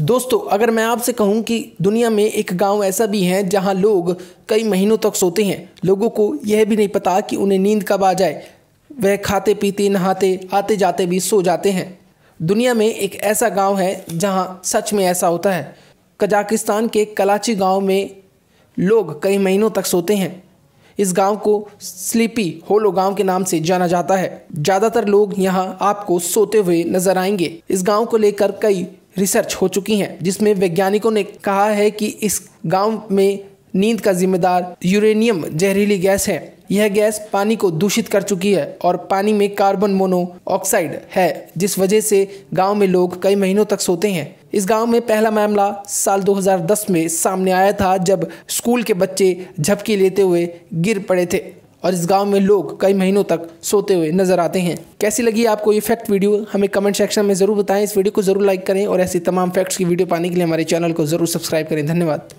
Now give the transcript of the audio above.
दोस्तों अगर मैं आपसे कहूं कि दुनिया में एक गांव ऐसा भी है जहां लोग कई महीनों तक सोते हैं लोगों को यह भी नहीं पता कि उन्हें नींद कब आ जाए वह खाते पीते नहाते आते जाते भी सो जाते हैं दुनिया में एक ऐसा गांव है जहां सच में ऐसा होता है कजाकिस्तान के कलाची गांव में लोग कई महीनों तक सोते हैं इस गांव को स्लीपी होलो गांव के नाम से जाना जाता है ज़्यादातर लोग यहां आपको सोते हुए नजर आएंगे इस गांव को लेकर कई रिसर्च हो चुकी हैं जिसमें वैज्ञानिकों ने कहा है कि इस गांव में नींद का जिम्मेदार यूरेनियम जहरीली गैस है यह गैस पानी को दूषित कर चुकी है और पानी में कार्बन मोनोऑक्साइड है जिस वजह से गांव में लोग कई महीनों तक सोते हैं इस गांव में पहला मामला साल 2010 में सामने आया था जब स्कूल के बच्चे झपकी लेते हुए गिर पड़े थे और इस गांव में लोग कई महीनों तक सोते हुए नजर आते हैं कैसी लगी आपको ये फैक्ट वीडियो हमें कमेंट सेक्शन में ज़रूर बताएं इस वीडियो को ज़रूर लाइक करें और ऐसी तमाम फैक्ट्स की वीडियो पाने के लिए हमारे चैनल को ज़रूर सब्सक्राइब करें धन्यवाद